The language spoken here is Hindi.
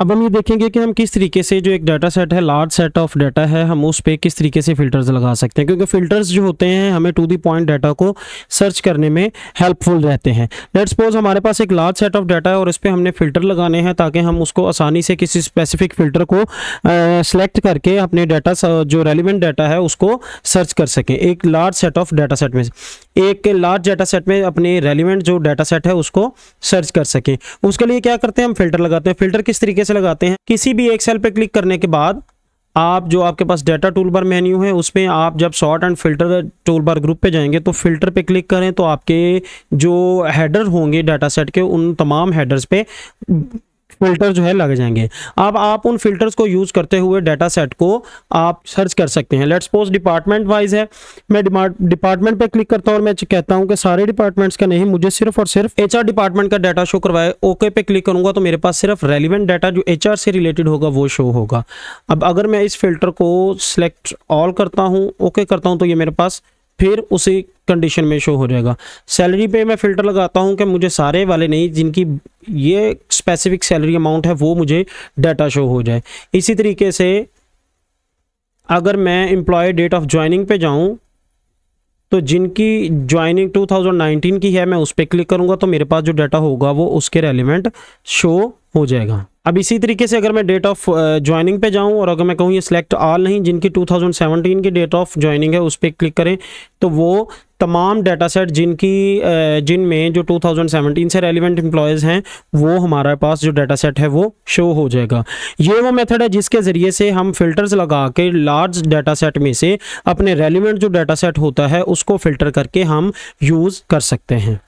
अब हम ये देखेंगे कि हम किस तरीके से जो एक डाटा सेट है लार्ज सेट ऑफ डाटा है हम उस पर किस तरीके से फिल्टर्स लगा सकते हैं क्योंकि फिल्टर्स जो होते हैं हमें टू दी पॉइंट डाटा को सर्च करने में हेल्पफुल रहते हैं लेट सपोज हमारे पास एक लार्ज सेट ऑफ डाटा है और इस पर हमने फिल्टर लगाने हैं ताकि हम उसको आसानी से किसी स्पेसिफिक फिल्टर को सेलेक्ट करके अपने डाटा जो रेलिवेंट डाटा है उसको सर्च कर सकें एक large set of data set में एक लार्ज डाटा सेट में अपने रेलिवेंट जो डाटा सेट है उसको सर्च कर सकें उसके लिए क्या करते हैं हम फिल्टर लगाते हैं फिल्टर किस तरीके से लगाते हैं किसी भी एक सेल पे क्लिक करने के बाद आप जो आपके पास डाटा टूल बार मेन्यू है उसमें आप जब sort and filter tool bar group पे जाएंगे तो फिल्टर पे क्लिक करें तो आपके जो हेडर होंगे डाटा सेट के उन तमाम हेडर्स पे फिल्टर जो है लग जाएंगे अब आप उन फिल्टर्स को यूज़ करते हुए डाटा सेट को आप सर्च कर सकते हैं लेट्स सपोज डिपार्टमेंट वाइज है मैं डिपार्टमेंट पे क्लिक करता हूं और मैं कहता हूं कि सारे डिपार्टमेंट्स का नहीं मुझे सिर्फ और सिर्फ एचआर डिपार्टमेंट का डाटा शो करवाए ओके पे क्लिक करूंगा तो मेरे पास सिर्फ रेलिवेंट डाटा जो एच से रिलेटेड होगा वो शो होगा अब अगर मैं इस फिल्टर को सिलेक्ट ऑल करता हूँ ओके करता हूँ तो ये मेरे पास फिर उसी कंडीशन में शो हो जाएगा सैलरी पे मैं फ़िल्टर लगाता हूँ कि मुझे सारे वाले नहीं जिनकी ये स्पेसिफिक सैलरी अमाउंट है वो मुझे डाटा शो हो जाए इसी तरीके से अगर मैं एम्प्लॉय डेट ऑफ ज्वाइनिंग पे जाऊँ तो जिनकी ज्वाइनिंग 2019 की है मैं उस पर क्लिक करूँगा तो मेरे पास जो डाटा होगा वो उसके रेलिवेंट शो हो जाएगा अब इसी तरीके से अगर मैं डेट ऑफ ज्वाइनिंग पे जाऊं और अगर मैं कहूं ये सिलेक्ट ऑल नहीं जिनकी 2017 की डेट ऑफ ज्वाइनिंग है उस पर क्लिक करें तो वो तमाम डाटा सेट जिनकी uh, जिनमें जो 2017 से रेलिवेंट एम्प्लॉयज़ हैं वो हमारे पास जो डाटा सेट है वो शो हो जाएगा ये वो मेथड है जिसके ज़रिए से हम फिल्टर्स लगा के लार्ज डाटा सेट में से अपने रेलिवेंट जो डाटा सेट होता है उसको फ़िल्टर करके हम यूज़ कर सकते हैं